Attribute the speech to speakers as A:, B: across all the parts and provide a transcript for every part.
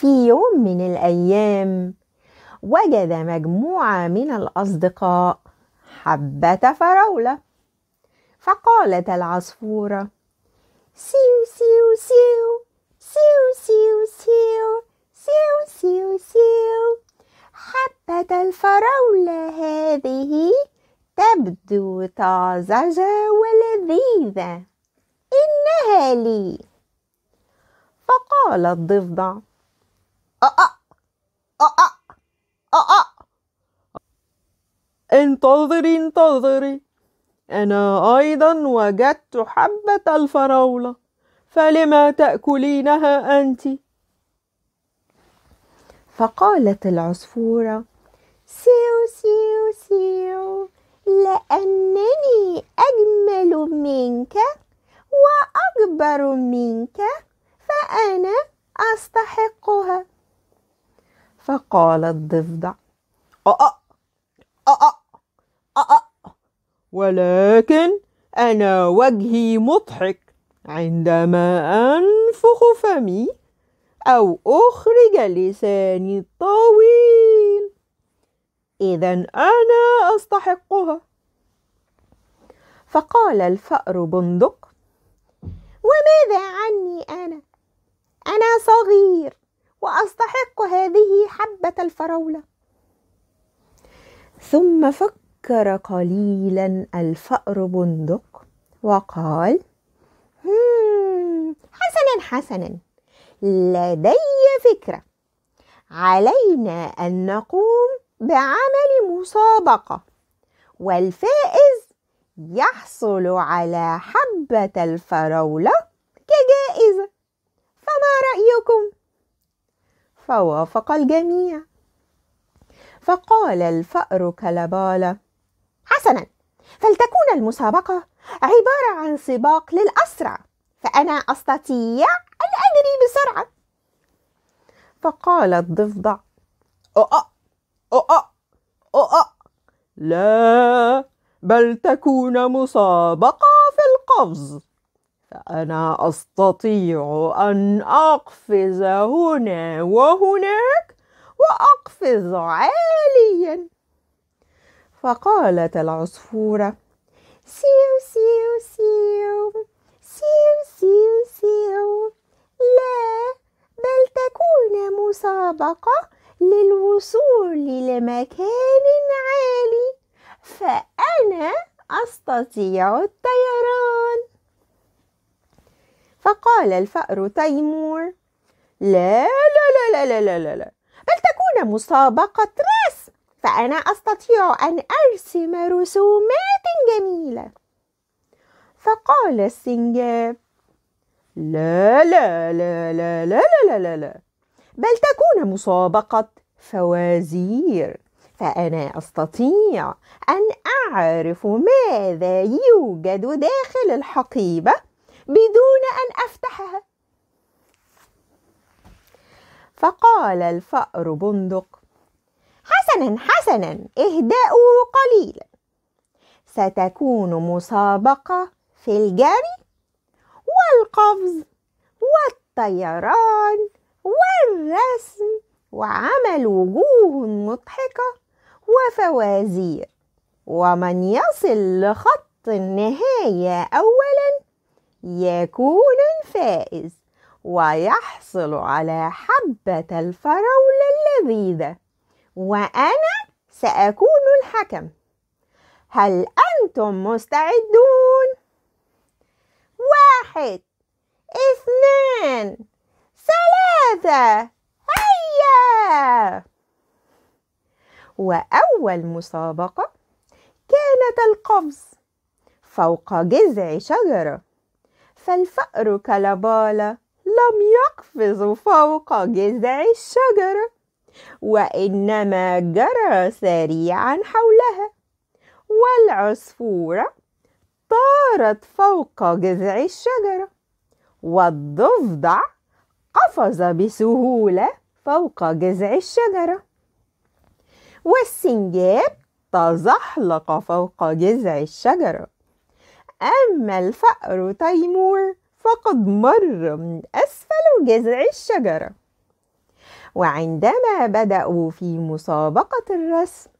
A: في يوم من الأيام وجد مجموعة من الأصدقاء حبة فراولة فقالت العصفورة سيو سيو سيو سيو سيو سيو سيو سيو سيو حبة الفراولة هذه تبدو طازجة ولذيذة إنها لي فقال الضفدع آه آه انتظري انتظري أنا أيضا وجدت حبة الفراولة فلما تأكلينها أنتِ فقالت العصفورة سيو سيو سيو لأنني أجمل منك وأكبر منك فأنا أستحقها فقال الضفدع أأ أأ أأ ولكن أنا وجهي مضحك عندما أنفخ فمي أو أخرج لساني الطويل إذا أنا أستحقها فقال الفأر بندق وماذا عني أنا أنا صغير واستحق هذه حبه الفراوله ثم فكر قليلا الفأر بندق وقال حسنا حسنا لدي فكرة علينا أن نقوم بعمل مسابقة والفائز يحصل على حبة الفراولة كجائزة فما رأيكم؟ فوافق الجميع فقال الفأر كلبالة حسنا فلتكون المسابقة عبارة عن سباق للأسرع فأنا أستطيع أن أجري بسرعة فقال الضفدع أؤأ أؤأ أؤأ لا بل تكون مسابقة في القفز فأنا استطيع ان اقفز هنا وهناك واقفز عاليا فقالت العصفوره سيو سيو سيو سيو سيو سيو لا بل تكون مسابقه للوصول لمكان عالي فانا استطيع الطيران فقال الفأر تيمور لا لا لا لا لا لا, لا. بل تكون مسابقة رسم فأنا أستطيع أن أرسم رسومات جميلة فقال السنجاب لا لا لا لا لا لا لا لا بل تكون مسابقة فوازير فأنا أستطيع أن أعرف ماذا يوجد داخل الحقيبة بدون أن أفتحها فقال الفأر بندق حسنا حسنا اهدأوا قليلا ستكون مسابقة في الجري والقفز والطيران والرسم وعمل وجوه مضحكة وفوازير ومن يصل لخط النهاية أولا يكون الفائز ويحصل على حبة الفراولة اللذيذة وأنا سأكون الحكم هل أنتم مستعدون؟ واحد اثنان ثلاثة هيا وأول مسابقة كانت القفز فوق جذع شجره فالفأر كالبالة لم يقفز فوق جذع الشجرة وإنما جرى سريعا حولها والعصفورة طارت فوق جذع الشجرة والضفدع قفز بسهولة فوق جذع الشجرة والسنجاب تزحلق فوق جذع الشجره أما الفأر تيمور فقد مر من أسفل جذع الشجرة وعندما بدأوا في مسابقة الرسم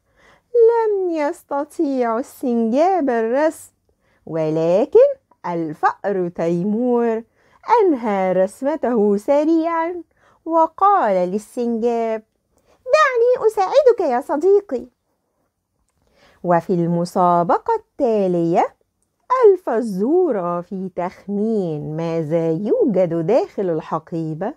A: لم يستطيع السنجاب الرسم ولكن الفأر تيمور أنهى رسمته سريعا وقال للسنجاب دعني أساعدك يا صديقي وفي المسابقة التالية الفزوره في تخمين ماذا يوجد داخل الحقيبة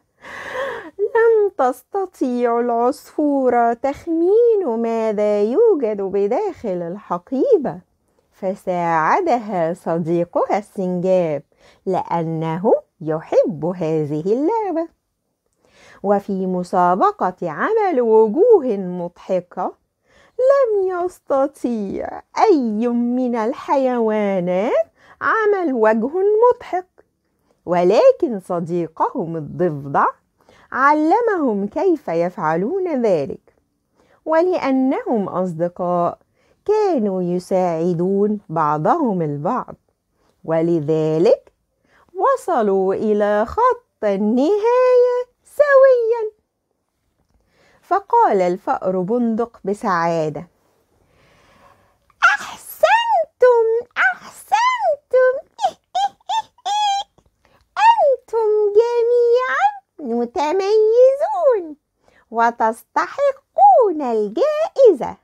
A: لم تستطيع العصفورة تخمين ماذا يوجد بداخل الحقيبة فساعدها صديقها السنجاب لأنه يحب هذه اللعبة وفي مسابقة عمل وجوه مضحكة لم يستطيع أي من الحيوانات عمل وجه مضحك ولكن صديقهم الضفدع علمهم كيف يفعلون ذلك ولأنهم أصدقاء كانوا يساعدون بعضهم البعض ولذلك وصلوا إلى خط النهاية فقال الفأر بندق بسعادة أحسنتم أحسنتم أنتم جميعا متميزون وتستحقون الجائزة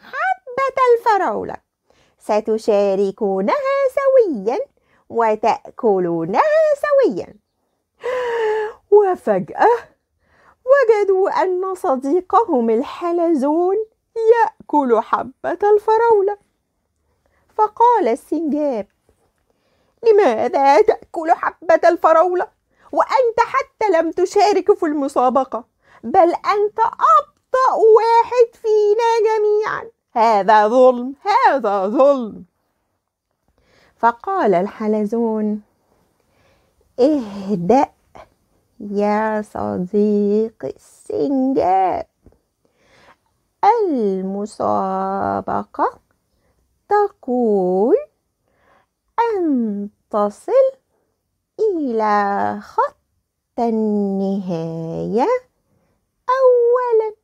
A: حبة الفراولة ستشاركونها سويا وتأكلونها سويا وفجأة وجدوا أن صديقهم الحلزون يأكل حبة الفراولة فقال السنجاب لماذا تأكل حبة الفراولة وأنت حتى لم تشارك في المسابقة بل أنت أبطأ واحد فينا جميعا هذا ظلم هذا ظلم فقال الحلزون اهدأ يا صديقي السنجاب المسابقة تقول أن تصل إلى خط النهاية أولا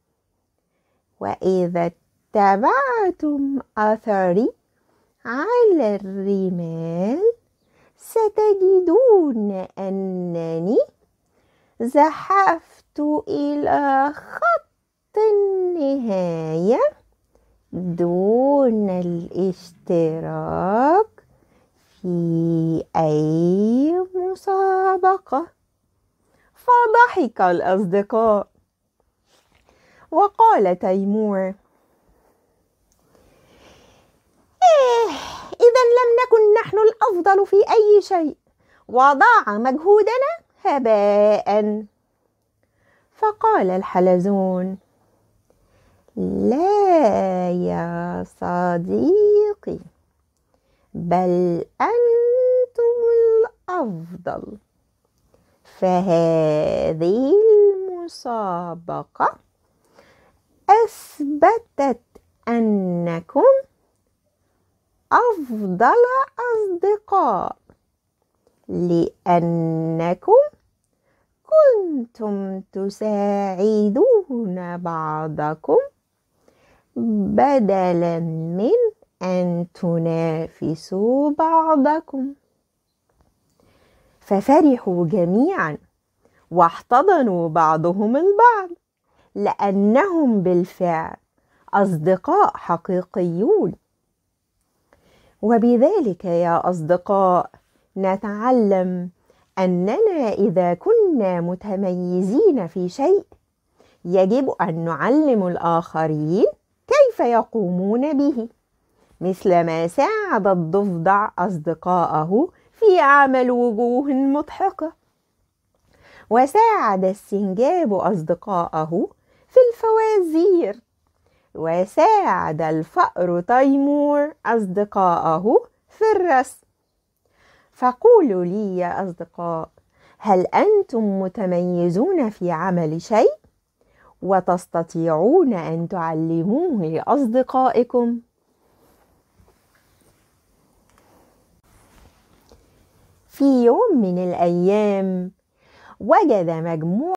A: وإذا اتبعتم أثري على الرمال ستجدون أنني زحفت إلى خط النهاية دون الاشتراك في أي مسابقة فضحك الأصدقاء وقال تيمور إيه إذا لم نكن نحن الأفضل في أي شيء وضاع مجهودنا هباء فقال الحلزون لا يا صديقي بل انتم الافضل فهذه المسابقه اثبتت انكم افضل اصدقاء لأنكم كنتم تساعدون بعضكم بدلا من أن تنافسوا بعضكم ففرحوا جميعا واحتضنوا بعضهم البعض لأنهم بالفعل أصدقاء حقيقيون وبذلك يا أصدقاء نتعلم أننا إذا كنا متميزين في شيء يجب أن نعلم الآخرين كيف يقومون به مثل ما ساعد الضفدع أصدقائه في عمل وجوه مضحكة وساعد السنجاب أصدقائه في الفوازير وساعد الفأر تيمور أصدقائه في الرسم فقولوا لي يا أصدقاء هل أنتم متميزون في عمل شيء وتستطيعون أن تعلموه لأصدقائكم؟ في يوم من الأيام وجد مجموعة